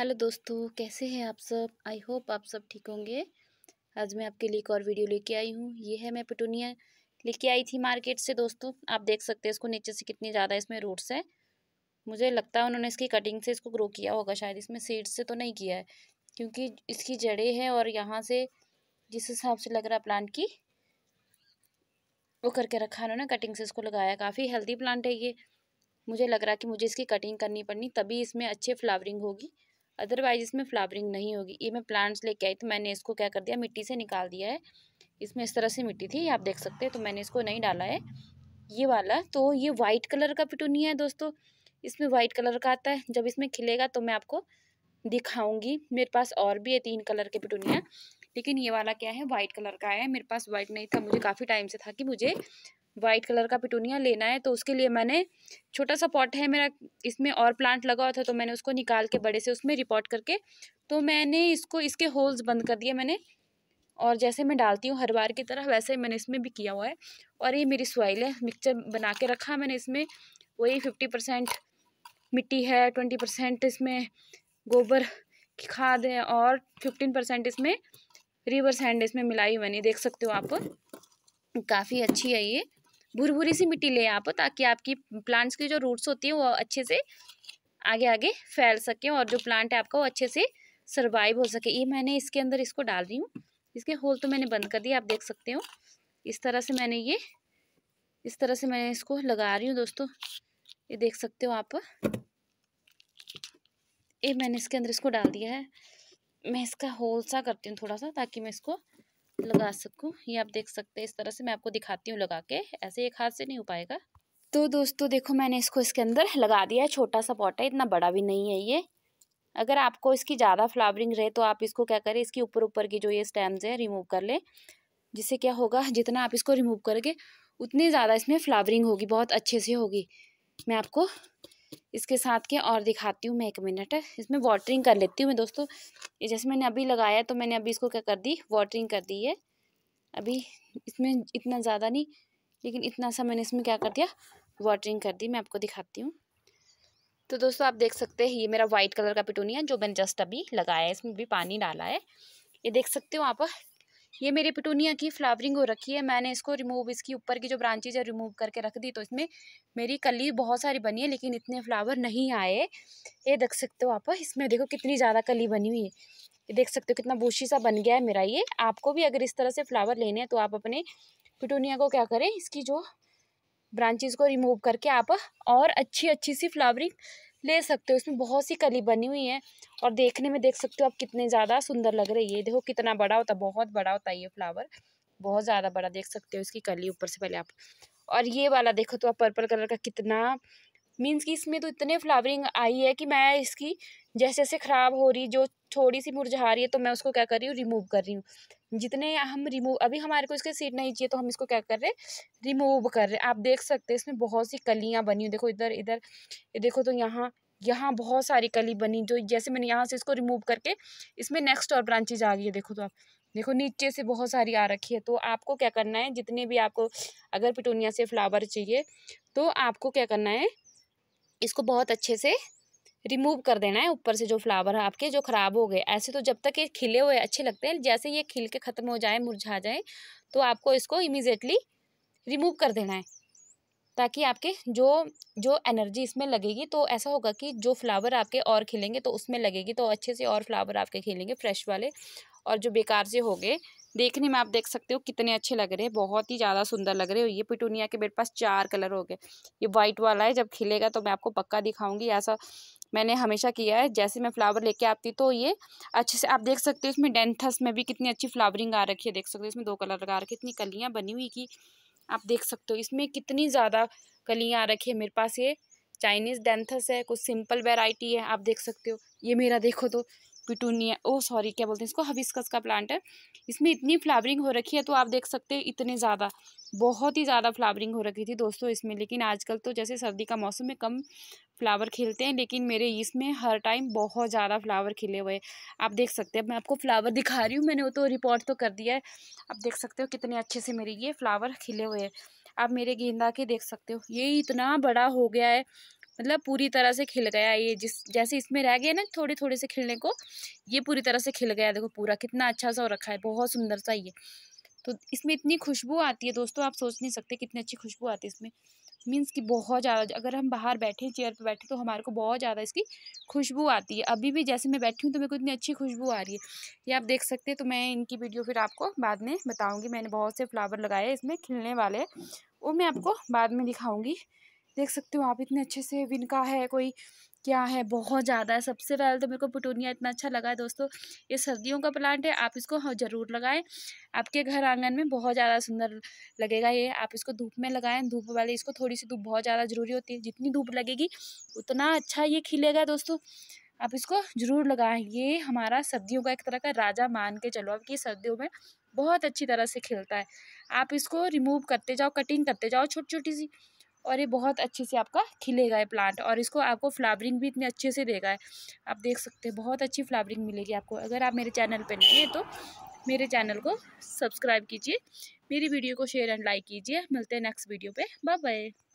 hello दोस्तों कैसे हैं आप सब आई होप आप सब ठीक होंगे आज मैं आपके लिए एक और वीडियो लेके आई हूँ ये है मैं पिटूनिया लेके आई थी मार्केट से दोस्तों आप देख सकते हैं इसको नीचे से कितनी ज़्यादा इसमें रूट्स है मुझे लगता है उन्होंने इसकी कटिंग से इसको ग्रो किया होगा शायद इसमें सीड्स से तो नहीं किया है क्योंकि इसकी जड़ें हैं और यहाँ से जिस हिसाब से लग रहा है प्लांट की वो करके रखा उन्होंने कटिंग से इसको लगाया काफ़ी हेल्दी प्लांट है ये मुझे लग रहा कि मुझे इसकी कटिंग करनी पड़नी तभी इसमें अच्छे फ्लावरिंग होगी अदरवाइज़ इसमें फ्लावरिंग नहीं होगी ये मैं प्लांट्स लेके आई तो मैंने इसको क्या कर दिया मिट्टी से निकाल दिया है इसमें इस तरह से मिट्टी थी आप देख सकते हैं तो मैंने इसको नहीं डाला है ये वाला तो ये वाइट कलर का पिटूनिया है दोस्तों इसमें वाइट कलर का आता है जब इसमें खिलेगा तो मैं आपको दिखाऊंगी मेरे पास और भी है तीन कलर के पिटूनिया लेकिन ये वाला क्या है वाइट कलर का है मेरे पास वाइट नहीं था मुझे काफ़ी टाइम से था कि मुझे वाइट कलर का पिटूनिया लेना है तो उसके लिए मैंने छोटा सा पॉट है मेरा इसमें और प्लांट लगा हुआ था तो मैंने उसको निकाल के बड़े से उसमें रिपोर्ट करके तो मैंने इसको इसके होल्स बंद कर दिए मैंने और जैसे मैं डालती हूँ हर बार की तरह वैसे मैंने इसमें भी किया हुआ है और ये मेरी सॉइल है मिक्सचर बना के रखा मैंने इसमें वही फिफ्टी परसेंट मिट्टी है ट्वेंटी परसेंट इसमें गोबर की खाद है और फिफ्टीन परसेंट इसमें रिवर सैंड इसमें मिलाई मैंने देख सकते हो आप काफ़ी अच्छी है ये भुरभुरी सी मिट्टी ले आप ताकि आपकी प्लांट्स की जो रूट्स होती हैं वो अच्छे से आगे आगे फैल सकें और जो प्लांट है आपका वो अच्छे से सर्वाइव हो सके ये मैंने इसके अंदर इसको डाल रही हूँ इसके होल तो मैंने बंद कर दिए आप देख सकते हो इस तरह से मैंने ये इस तरह से मैं इसको लगा रही हूँ दोस्तों ये देख सकते हो आप ये मैंने इसके अंदर इसको डाल दिया है मैं इसका होल सा करती हूँ थोड़ा सा ताकि मैं इसको लगा सकूँ ये आप देख सकते हैं इस तरह से मैं आपको दिखाती हूँ लगा के ऐसे एक हाथ से नहीं हो पाएगा तो दोस्तों देखो मैंने इसको इसके अंदर लगा दिया है छोटा सा पॉट है इतना बड़ा भी नहीं है ये अगर आपको इसकी ज़्यादा फ्लावरिंग रहे तो आप इसको क्या करें इसके ऊपर ऊपर की जो ये स्टेम्स है रिमूव कर लें जिससे क्या होगा जितना आप इसको रिमूव करोगे उतनी ज़्यादा इसमें फ्लावरिंग होगी बहुत अच्छे से होगी मैं आपको इसके साथ के और दिखाती हूँ मैं एक मिनट इसमें वाटरिंग कर लेती हूँ मैं दोस्तों जैसे मैंने अभी लगाया तो मैंने अभी इसको क्या कर दी वाटरिंग कर दी है अभी इसमें इतना ज़्यादा नहीं लेकिन इतना सा मैंने इसमें क्या कर दिया वाटरिंग कर दी मैं आपको दिखाती हूँ तो दोस्तों आप देख सकते हैं ये मेरा वाइट कलर का पिटूनिया जो मैंने जस्ट अभी लगाया है इसमें भी पानी डाला है ये देख सकते हो आप ये मेरे पिटूनिया की फ्लावरिंग हो रखी है मैंने इसको रिमूव इसकी ऊपर की जो ब्रांचेज है रिमूव करके रख दी तो इसमें मेरी कली बहुत सारी बनी है लेकिन इतने फ्लावर नहीं आए ये देख सकते हो आप इसमें देखो कितनी ज़्यादा कली बनी हुई है ये देख सकते हो कितना बूशी सा बन गया है मेरा ये आपको भी अगर इस तरह से फ्लावर लेने हैं तो आप अपने पिटूनिया को क्या करें इसकी जो ब्रांचेज को रिमूव करके आप और अच्छी अच्छी सी फ्लावरिंग ले सकते हो इसमें बहुत सी कली बनी हुई है और देखने में देख सकते हो आप कितने ज़्यादा सुंदर लग रही है देखो कितना बड़ा होता है बहुत बड़ा होता है ये फ्लावर बहुत ज़्यादा बड़ा देख सकते हो इसकी कली ऊपर से पहले आप और ये वाला देखो तो आप पर्पल कलर का कितना मीन्स कि इसमें तो इतने फ्लावरिंग आई है कि मैं इसकी जैसे जैसे ख़राब हो रही जो थोड़ी सी मुरझा रही है तो मैं उसको क्या कर रही हूँ रिमूव कर रही हूँ जितने हम रिमूव अभी हमारे को इसके सीट नहीं चाहिए तो हम इसको क्या कर रहे हैं रिमूव कर रहे हैं आप देख सकते हैं इसमें बहुत सी कलियाँ बनी हुई देखो इधर इधर देखो तो यहाँ यहाँ बहुत सारी कली बनी जो जैसे मैंने यहाँ से इसको रिमूव करके इसमें नेक्स्ट और ब्रांचेज आ गई है देखो तो आप देखो नीचे से बहुत सारी आ रखी है तो आपको क्या करना है जितने भी आपको अगर पिटोनिया से फ्लावर चाहिए तो आपको क्या करना है इसको बहुत अच्छे से रिमूव कर देना है ऊपर से जो फ्लावर है आपके जो ख़राब हो गए ऐसे तो जब तक ये खिले हुए अच्छे लगते हैं जैसे ये खिल के ख़त्म हो जाए मुरझा जाए तो आपको इसको इमीजिएटली रिमूव कर देना है ताकि आपके जो जो एनर्जी इसमें लगेगी तो ऐसा होगा कि जो फ्लावर आपके और खिलेंगे तो उसमें लगेगी तो अच्छे से और फ्लावर आपके खिलेंगे फ्रेश वाले और जो बेकार से हो गए देखने में आप देख सकते हो कितने अच्छे लग रहे हैं बहुत ही ज़्यादा सुंदर लग रहे हो ये पिटूनिया के मेरे पास चार कलर हो गए ये वाइट वाला है जब खिलेगा तो मैं आपको पक्का दिखाऊंगी ऐसा मैंने हमेशा किया है जैसे मैं फ्लावर लेके आती तो ये अच्छे से आप देख सकते हो इसमें डेंथस में भी कितनी अच्छी फ्लावरिंग आ रखी है देख सकते हो इसमें दो कलर लगा रखे इतनी कलियाँ बनी हुई कि आप देख सकते हो इसमें कितनी ज़्यादा कलियाँ आ रखी है मेरे पास ये चाइनीज़ डेंथस है कुछ सिंपल वेराइटी है आप देख सकते हो ये मेरा देखो तो पिटूनिया ओ सॉरी क्या बोलते हैं इसको हबिस्कस का प्लांट है इसमें इतनी फ्लावरिंग हो रखी है तो आप देख सकते हैं इतने ज़्यादा बहुत ही ज़्यादा फ्लावरिंग हो रखी थी दोस्तों इसमें लेकिन आजकल तो जैसे सर्दी का मौसम है कम फ्लावर खिलते हैं लेकिन मेरे इसमें हर टाइम बहुत ज़्यादा फ्लावर खिले हुए आप देख सकते हैं मैं आपको फ्लावर दिखा रही हूँ मैंने वो तो रिपोर्ट तो कर दिया है आप देख सकते हो कितने अच्छे से मेरे ये फ्लावर खिले हुए हैं आप मेरे गेंदा के देख सकते हो ये इतना बड़ा हो गया है मतलब पूरी तरह से खिल गया ये जिस जैसे इसमें रह गया ना थोड़े थोड़े से खिलने को ये पूरी तरह से खिल गया देखो पूरा कितना अच्छा सा रखा है बहुत सुंदर सा ये तो इसमें इतनी खुशबू आती है दोस्तों आप सोच नहीं सकते कितनी अच्छी खुशबू आती है इसमें मीन्स कि बहुत ज़्यादा अगर हम बाहर बैठे चेयर पर बैठे तो हमारे को बहुत ज़्यादा इसकी खुशबू आती है अभी भी जैसे मैं बैठी हूँ तो मेरे को इतनी अच्छी खुशबू आ रही है ये आप देख सकते हैं तो मैं इनकी वीडियो फिर आपको बाद में बताऊँगी मैंने बहुत से फ्लावर लगाए इसमें खिलने वाले वो मैं आपको बाद में दिखाऊँगी देख सकते हो आप इतने अच्छे से विनका है कोई क्या है बहुत ज़्यादा है सबसे पहले तो मेरे को पटूनिया इतना अच्छा लगा है दोस्तों ये सर्दियों का प्लांट है आप इसको हाँ, ज़रूर लगाएं आपके घर आंगन में बहुत ज़्यादा सुंदर लगेगा ये आप इसको धूप में लगाएं धूप वाले इसको थोड़ी सी धूप बहुत ज़्यादा ज़रूरी होती है जितनी धूप लगेगी उतना अच्छा ये खिलेगा दोस्तों आप इसको ज़रूर लगाएं ये हमारा सर्दियों का एक तरह का राजा मान के चलो आपकी सर्दियों में बहुत अच्छी तरह से खिलता है आप इसको रिमूव करते जाओ कटिंग करते जाओ छोटी छोटी सी और ये बहुत अच्छे से आपका खिलेगा ये प्लांट और इसको आपको फ्लावरिंग भी इतने अच्छे से देगा है आप देख सकते हैं बहुत अच्छी फ्लावरिंग मिलेगी आपको अगर आप मेरे चैनल पर नहीं हैं तो मेरे चैनल को सब्सक्राइब कीजिए मेरी वीडियो को शेयर एंड लाइक कीजिए मिलते हैं नेक्स्ट वीडियो पर बाय बाय